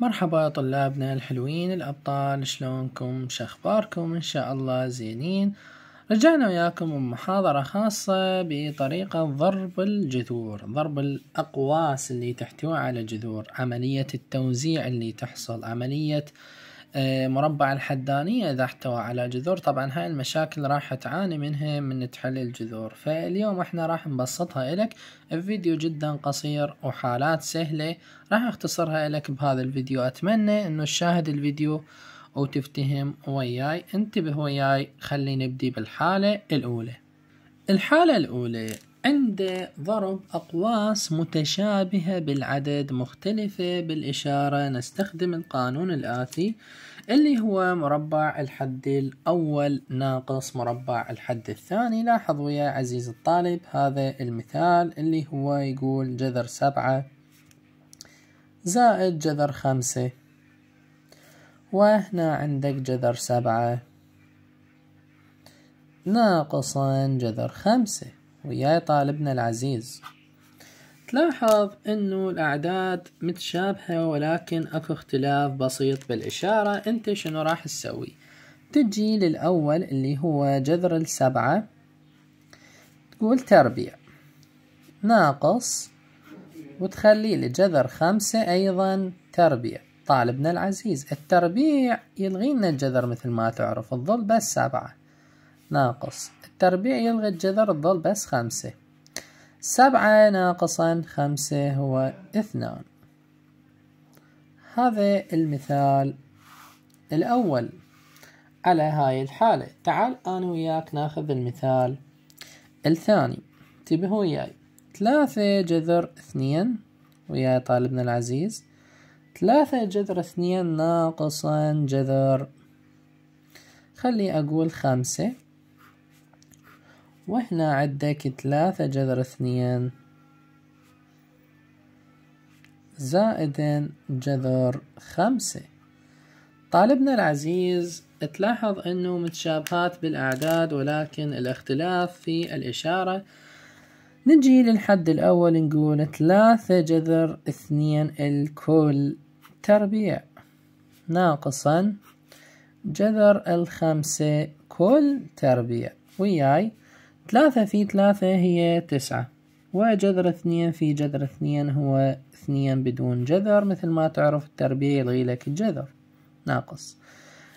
مرحبا طلابنا الحلوين الأبطال شلونكم شخباركم إن شاء الله زينين رجعنا وياكم بمحاضرة خاصة بطريقة ضرب الجذور ضرب الأقواس اللي تحتوي على جذور عملية التوزيع اللي تحصل عملية آه آه، مربع الحدانية إذا احتوى على جذور طبعا هاي المشاكل راح تعاني منها من تحل الجذور فاليوم احنا راح نبسطها لك الفيديو جدا قصير وحالات سهلة راح اختصرها لك بهذا الفيديو أتمنى أنه تشاهد الفيديو وتفتهم وياي انتبه وياي خلي نبدي بالحالة الأولى الحالة الأولى عند ضرب أقواس متشابهة بالعدد مختلفة بالإشارة نستخدم القانون الآتي اللي هو مربع الحد الأول ناقص مربع الحد الثاني لاحظ ويا عزيز الطالب هذا المثال اللي هو يقول جذر سبعة زائد جذر خمسة وهنا عندك جذر سبعة ناقصا جذر خمسة ويا طالبنا العزيز تلاحظ انه الاعداد متشابهة ولكن اكو اختلاف بسيط بالاشارة انت شنو راح تسوي تجي للاول اللي هو جذر السبعة تقول تربيع ناقص وتخلي لجذر خمسة ايضا تربيع طالبنا العزيز التربيع يلغينا الجذر مثل ما تعرف الظل بس سبعة ناقص التربيع يلغي الجذر تظل بس خمسة سبعة ناقصا خمسة هو اثنان هذا المثال الأول على هاي الحالة تعال أنا وياك ناخذ المثال الثاني انتبهوا وياي ثلاثة جذر اثنين وياي طالبنا العزيز ثلاثة جذر اثنين ناقصا جذر خلي أقول خمسة وهنا عندك ثلاثة جذر اثنين زائد جذر خمسة طالبنا العزيز تلاحظ انه متشابهات بالاعداد ولكن الاختلاف في الاشارة نجي للحد الاول نقول ثلاثة جذر اثنين الكل تربيع ناقصا جذر الخمسة كل تربيع وياي ثلاثة في ثلاثة هي تسعة وجذر اثنين في جذر اثنين هو اثنين بدون جذر مثل ما تعرف التربيع يلغي لك الجذر ناقص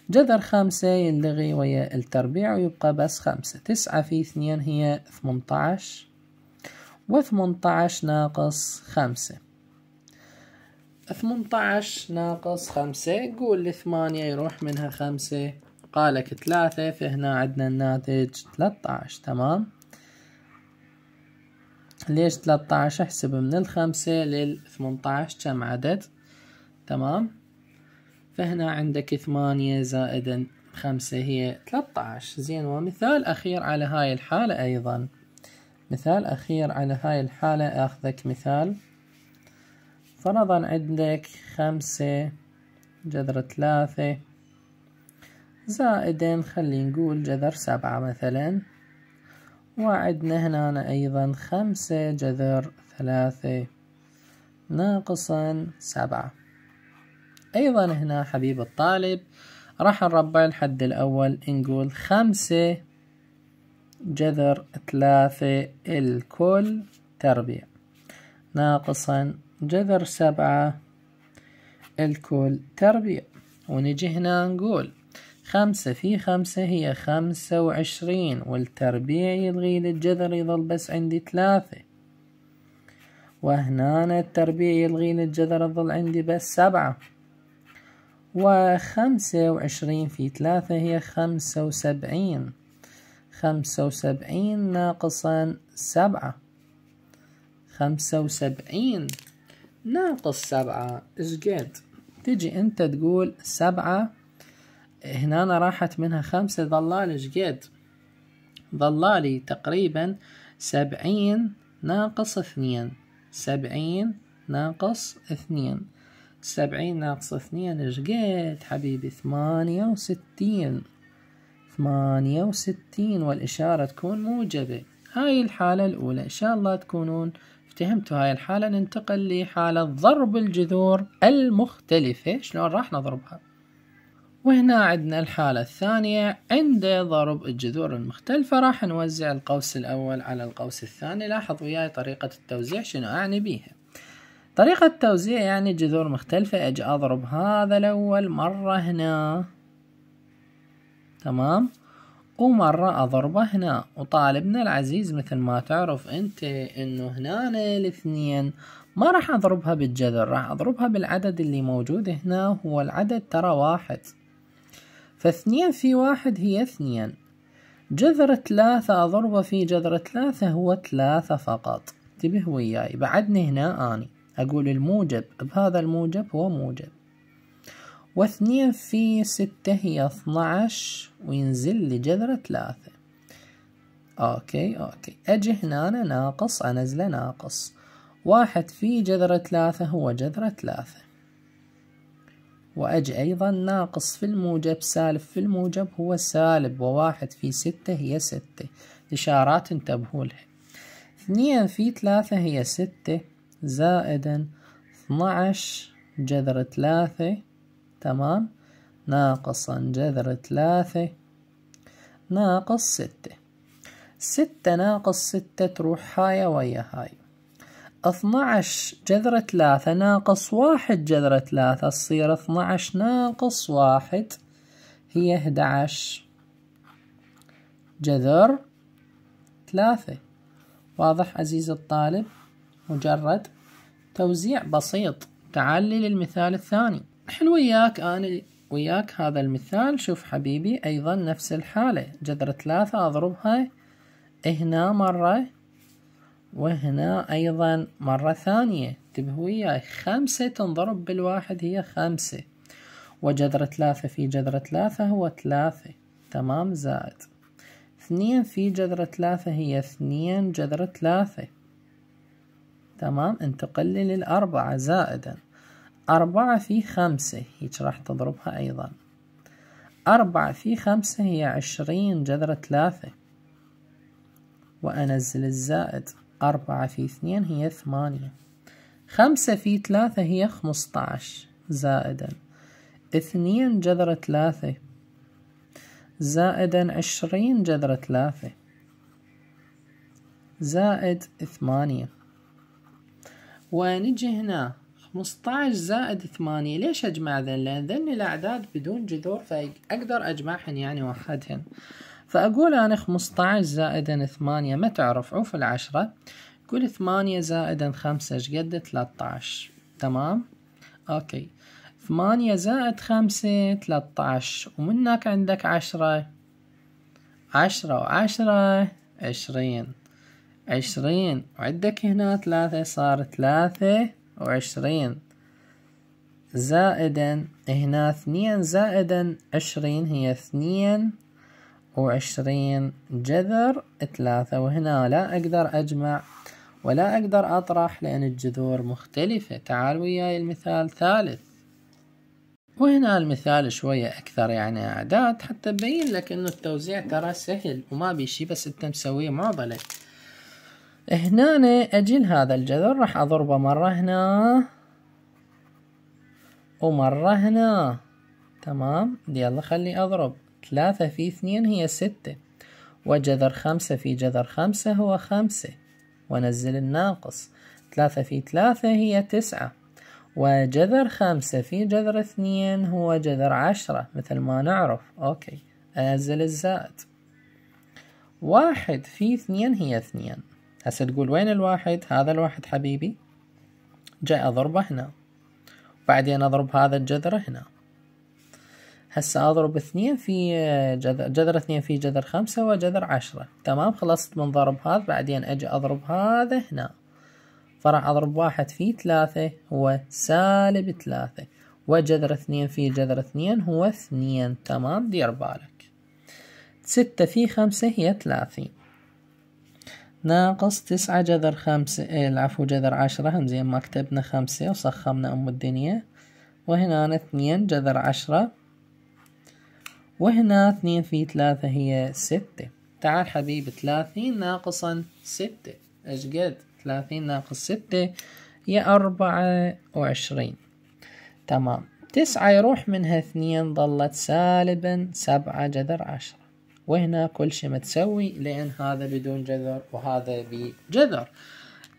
جذر خمسة يلغي ويا التربيع ويبقى بس خمسة تسعة في اثنين هي ثمنتعش وثمنتعش ناقص خمسة ثمنتعش ناقص خمسة قول ثمانية يروح منها خمسة قالك لك ثلاثة فهنا عندنا الناتج 13 تمام ليش 13 احسب من الخمسة للثمنتعش كم عدد تمام فهنا عندك ثمانية زائدا خمسة هي 13 زين ومثال أخير على هاي الحالة أيضا مثال أخير على هاي الحالة أخذك مثال فرضا عندك خمسة جذر ثلاثة زائدا خلي نقول جذر سبعة مثلا وعدنا هنا أيضا خمسة جذر ثلاثة ناقصا سبعة أيضا هنا حبيب الطالب راح نربع الحد الأول نقول خمسة جذر ثلاثة الكل تربيع ناقصا جذر سبعة الكل تربيع ونجي هنا نقول خمسة في خمسة هي خمسة وعشرين والتربيع يلغي للجذر يظل بس عندي ثلاثة وهنا التربيع يلغي للجذر يظل عندي بس سبعة وخمسة وعشرين في ثلاثة هي خمسة وسبعين خمسة وسبعين ناقصا سبعة خمسة وسبعين ناقص سبعة إيش قد تجي أنت تقول سبعة هنا راحت منها خمسة ظلال شقد ظلالي تقريبا سبعين ناقص اثنين سبعين ناقص اثنين سبعين ناقص اثنين شقد حبيبي ثمانية وستين ثمانية وستين والإشارة تكون موجبة هاي الحالة الأولى إن شاء الله تكونون افتهمتوا هاي الحالة ننتقل لحالة ضرب الجذور المختلفة شلون راح نضربها وهنا عندنا الحالة الثانية عند ضرب الجذور المختلفة راح نوزع القوس الأول على القوس الثاني لاحظ وياي طريقة التوزيع شنو أعني بيها طريقة التوزيع يعني جذور مختلفة أجي أضرب هذا الأول مرة هنا تمام ومرة أضربه هنا وطالبنا العزيز مثل ما تعرف أنت أنه هنا الاثنين ما راح أضربها بالجذر راح أضربها بالعدد اللي موجود هنا هو العدد ترى واحد فاثنين في واحد هي اثنين جذر ثلاثة ضربة في جذر ثلاثة هو ثلاثة فقط انتبه وياي بعدني هنا أني أقول الموجب بهذا الموجب هو موجب واثنين في ستة هي عشر وينزل لجذر ثلاثة أوكي أوكي أجي هنا أنا ناقص أنزله ناقص واحد في جذر ثلاثة هو جذر ثلاثة وأج أيضا ناقص في الموجب سالب في الموجب هو سالب وواحد في ستة هي ستة إشارات انتبهوا لها اثنين في ثلاثة هي ستة زائدا اثناعش جذر ثلاثة تمام ناقصا جذر ثلاثة ناقص ستة ستة ناقص ستة تروح هاي ويا هاي 12 جذر 3 ناقص 1 جذر 3 تصير 12 ناقص 1 هي 11 جذر 3 واضح عزيز الطالب مجرد توزيع بسيط تعال لي للمثال الثاني نحن وياك أنا وياك هذا المثال شوف حبيبي أيضا نفس الحالة جذر 3 أضربها هنا مرة وهنا أيضا مرة ثانية انتبهوا وياي خمسة تنضرب بالواحد هي خمسة وجذر ثلاثة في جذر ثلاثة هو ثلاثة تمام زائد اثنين في جذر ثلاثة هي اثنين جذر ثلاثة تمام انتقل للأربعة زائدا أربعة في خمسة هيك راح تضربها أيضا أربعة في خمسة هي عشرين جذر ثلاثة وأنزل الزائد أربعة في اثنين هي ثمانية خمسة في ثلاثة هي خمسطعش زائدا اثنين جذر ثلاثة زائدا عشرين جذر ثلاثة زائد ثمانية ونجي هنا خمسطعش زائد ثمانية ليش أجمع ذن؟ لأن ذن الأعداد بدون جذور فأقدر أجمعهن يعني وحدهن فأقول أنا خمسطعش زائدا ثمانية ما تعرف عوف العشرة قول ثمانية زائدا خمسة ايش قد تلاتعش تمام أوكي ثمانية زائد خمسة تلاتعش ومن هناك عندك عشرة عشرة وعشرة عشرين عشرين وعندك هنا ثلاثة صار ثلاثة وعشرين زائدا هنا اثنين زائدا عشرين هي اثنين وعشرين جذر ثلاثة وهنا لا أقدر أجمع ولا أقدر أطرح لأن الجذور مختلفة تعال وياي المثال ثالث وهنا المثال شوية أكثر يعني أعداد حتى أبين لك أنه التوزيع ترى سهل وما بيشي بس أنت مسويه معضلة هنا أجي لهذا الجذر راح أضربه مرة هنا ومرة هنا تمام يلا خلي أضرب ثلاثة في اثنين هي ستة وجذر خمسة في جذر خمسة هو خمسة ونزل الناقص ثلاثة في ثلاثة هي تسعة وجذر خمسة في جذر اثنين هو جذر عشرة مثل ما نعرف أوكي أنزل الزائد واحد في اثنين هي اثنين هسه تقول وين الواحد هذا الواحد حبيبي جاء أضربه هنا بعدين أضرب هذا الجذر هنا هسه اضرب اثنين في جذر جذر اثنين في جذر خمسة وجذر عشرة تمام خلصت من ضرب هذا بعدين اجي اضرب هذا هنا فراح اضرب واحد في ثلاثة هو سالب ثلاثة وجذر اثنين في جذر اثنين هو اثنين تمام دير بالك ستة في خمسة هي ثلاثين ناقص تسعة جذر خمسة إيه، العفو جذر عشرة هم زين ما كتبنا خمسة وصخمنا أم الدنيا وهنا اثنين جذر عشرة وهنا اثنين في ثلاثة هي ستة تعال حبيب ثلاثين ناقصا ستة ايش قد ثلاثين ناقص ستة هي أربعة وعشرين تمام تسعة يروح منها اثنين ظلت سالبا سبعة جذر عشرة وهنا كل شيء متسوي لأن هذا بدون جذر وهذا بجذر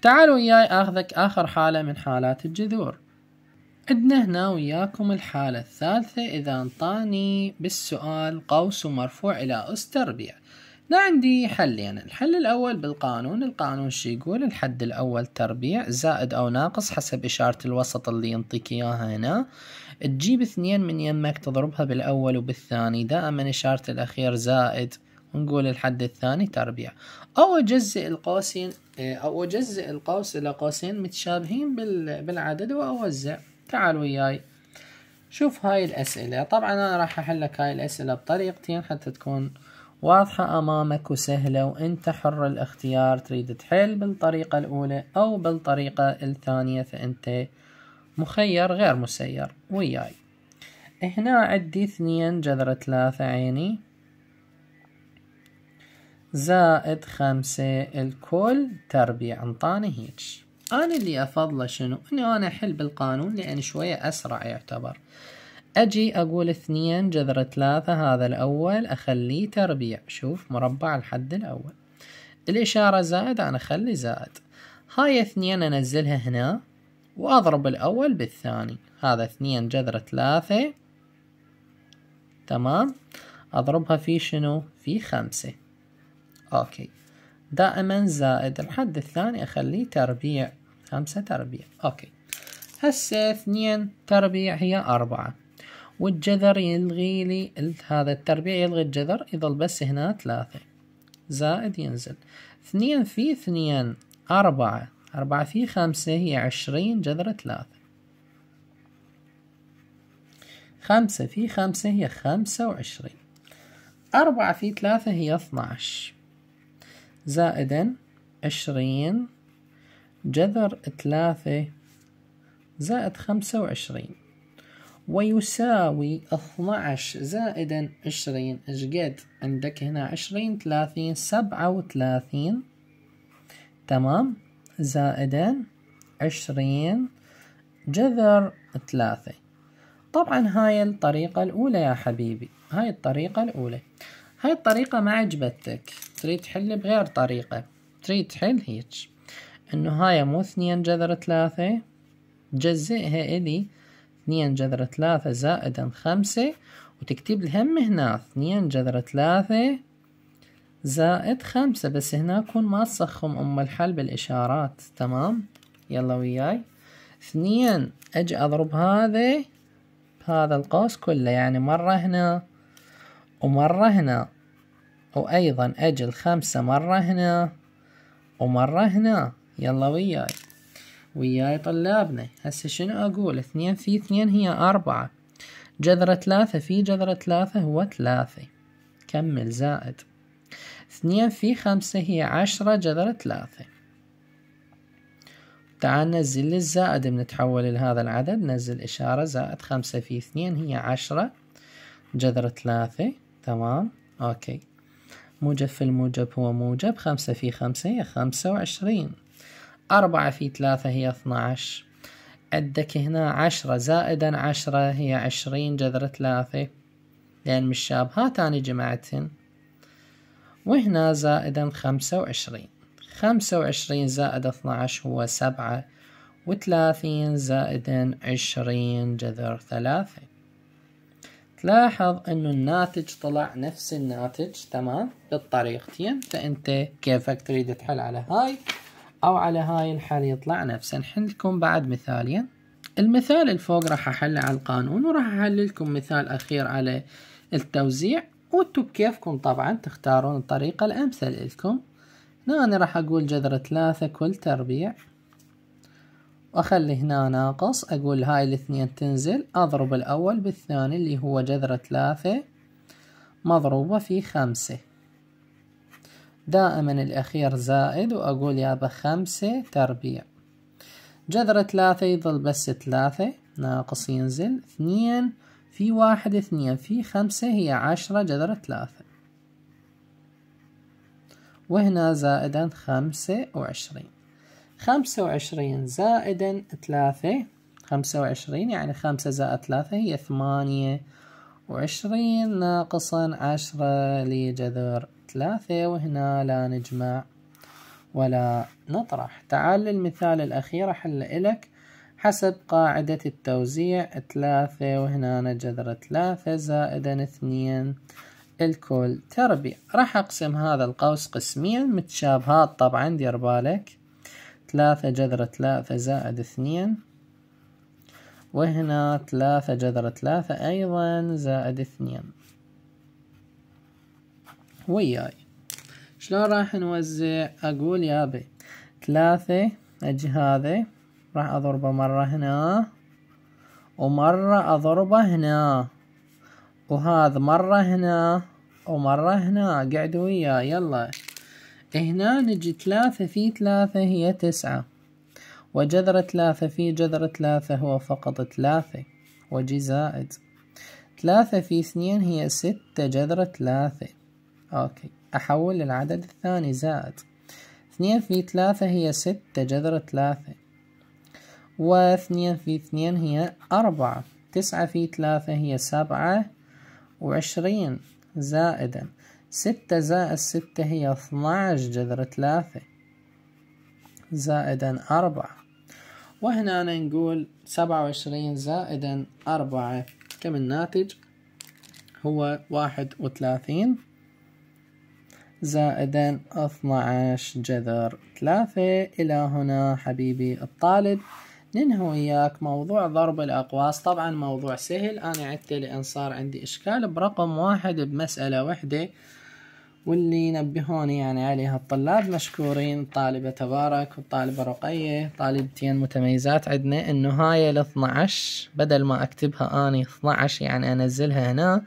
تعالوا وياي آخذك آخر حالة من حالات الجذور عندنا هنا وياكم الحالة الثالثة إذا انطاني بالسؤال قوس مرفوع إلى أس تربيع هنا عندي حلين يعني الحل الأول بالقانون القانون شو يقول الحد الأول تربيع زائد أو ناقص حسب إشارة الوسط اللي ينطيك إياها هنا تجيب اثنين من يمك تضربها بالأول وبالثاني دائما إشارة الأخير زائد ونقول الحد الثاني تربيع أو أجزئ القوسين أو أجزئ القوس إلى قوسين متشابهين بالعدد وأوزع تعال وياي شوف هاي الأسئلة طبعا أنا راح أحلك هاي الأسئلة بطريقتين حتى تكون واضحة أمامك وسهلة وأنت حر الاختيار تريد تحل بالطريقة الأولى أو بالطريقة الثانية فأنت مخير غير مسير وياي هنا عندي اثنين جذر ثلاثة عيني زائد خمسة الكل تربيع انطاني هيج أنا اللي أفضله شنو إنه أنا أحل بالقانون لأن شوية أسرع يعتبر أجي أقول اثنين جذر ثلاثة هذا الأول أخليه تربيع شوف مربع الحد الأول الإشارة زائد أنا أخلي زائد هاي اثنين أنزلها هنا وأضرب الأول بالثاني هذا اثنين جذر ثلاثة تمام أضربها في شنو في خمسة أوكي دائما زائد الحد الثاني أخليه تربيع خمسة تربيع أوكي هسه اثنين تربيع هي أربعة والجذر يلغي لي هذا التربيع يلغي الجذر يظل بس هنا ثلاثة زائد ينزل اثنين في اثنين أربعة أربعة في خمسة هي عشرين جذر ثلاثة خمسة في خمسة هي خمسة وعشرين أربعة في ثلاثة هي اثناش زائدا عشرين جذر ثلاثة زائد خمسة وعشرين ويساوي اثناعش زائدا عشرين اشقد عندك هنا عشرين ثلاثين سبعة وثلاثين تمام زائدا عشرين جذر ثلاثة طبعا هاي الطريقة الأولى يا حبيبي هاي الطريقة الأولى هاي الطريقة ما عجبتك تريد تحل بغير طريقة تريد تحل هيك انه هاي مو اثنين جذر ثلاثة تجزئها الي اثنين جذر ثلاثة زائدا خمسة وتكتب الهم هنا اثنين جذر ثلاثة زائد خمسة بس هنا كون ما تصخم أم الحل بالإشارات تمام يلا وياي اثنين أجي أضرب هذا بهذا القوس كله يعني مرة هنا ومرة هنا وأيضا أجي الخمسة مرة هنا ومرة هنا يلا وياي وياي طلابنا هسه شنو أقول اثنين في اثنين هي أربعة جذر ثلاثة في جذر ثلاثة هو ثلاثة كمل زائد اثنين في خمسة هي عشرة جذر ثلاثة تعال نزل للزائد بنتحول لهذا العدد نزل إشارة زائد خمسة في اثنين هي عشرة جذر ثلاثة تمام أوكي موجب في الموجب هو موجب خمسة في خمسة هي خمسة وعشرين أربعة في ثلاثة هي اثنا عشر عندك هنا عشرة زائدا عشرة هي عشرين جذر ثلاثة لأن مش شابهات أنا جمعتهن وهنا زائدا خمسة وعشرين خمسة وعشرين زائد اثنا عشر هو سبعة وثلاثين زائدا عشرين جذر ثلاثة تلاحظ انه الناتج طلع نفس الناتج تمام بالطريقتين فانت كيفك تريد تحل على هاي أو على هاي الحل يطلع نفسه نحل لكم بعد مثالين المثال الفوق راح أحله على القانون وراح أحل لكم مثال أخير على التوزيع وانتم بكيفكم طبعا تختارون الطريقة الأمثل لكم هنا أنا راح أقول جذر ثلاثة كل تربيع وأخلي هنا ناقص أقول هاي الاثنين تنزل أضرب الأول بالثاني اللي هو جذر ثلاثة مضروبة في خمسة دائما الأخير زائد وأقول يابا خمسة تربيع جذر ثلاثة يظل بس ثلاثة ناقص ينزل اثنين في واحد اثنين في خمسة هي عشرة جذر ثلاثة وهنا زائدا خمسة وعشرين خمسة وعشرين زائدا ثلاثة خمسة وعشرين يعني خمسة زائد ثلاثة هي ثمانية وعشرين ناقصا عشرة لجذر ثلاثة وهنا لا نجمع ولا نطرح تعال للمثال الأخير حل إلك حسب قاعدة التوزيع ثلاثة وهنا جذر ثلاثة زائدا اثنين الكل تربيع راح أقسم هذا القوس قسمين متشابهات طبعا دير بالك ثلاثة جذر ثلاثة زائد اثنين وهنا ثلاثة جذر ثلاثة أيضا زائد اثنين وياي شلون راح نوزع أقول يابي ثلاثة أجي هذا راح أضربه مرة هنا ومرة أضربه هنا وهذا مرة هنا ومرة هنا قعدوا وياي يلا هنا نجي ثلاثة في ثلاثة هي تسعة وجذر ثلاثة في جذر ثلاثة هو فقط ثلاثة وجي زائد ثلاثة في اثنين هي ستة جذر ثلاثة أوكي أحول العدد الثاني زائد اثنين في ثلاثة هي ستة جذر ثلاثة واثنين في اثنين هي أربعة تسعة في ثلاثة هي سبعة وعشرين زائدا ستة زائد ستة هي اثناعش جذر ثلاثة زائدا أربعة وهنا نقول سبعة وعشرين زائدا أربعة كم الناتج هو واحد وثلاثين زائدا اثنا عشر جذر ثلاثة إلى هنا حبيبي الطالب ننهي وياك موضوع ضرب الأقواس طبعا موضوع سهل أنا عدته لأن صار عندي إشكال برقم واحد بمسألة وحدة واللي نبهوني يعني عليها الطلاب مشكورين طالبة تبارك والطالبة رقية طالبتين متميزات عندنا انه هاي ال 12 بدل ما اكتبها اني 12 يعني انزلها هنا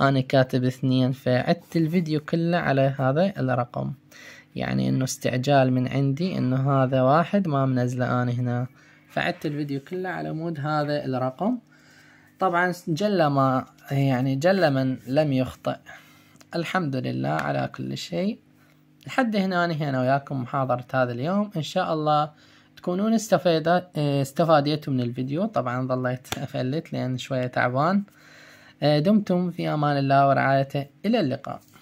انا كاتب اثنين فعدت الفيديو كله على هذا الرقم يعني انه استعجال من عندي انه هذا واحد ما منزله انا هنا فعدت الفيديو كله على مود هذا الرقم طبعا جل ما يعني جل من لم يخطئ الحمد لله على كل شيء لحد هنا نهي أنا وياكم محاضرة هذا اليوم إن شاء الله تكونون استفاديتوا من الفيديو طبعا ظليت أفلت لأن شوية تعبان آه، دمتم في أمان الله ورعايته إلى اللقاء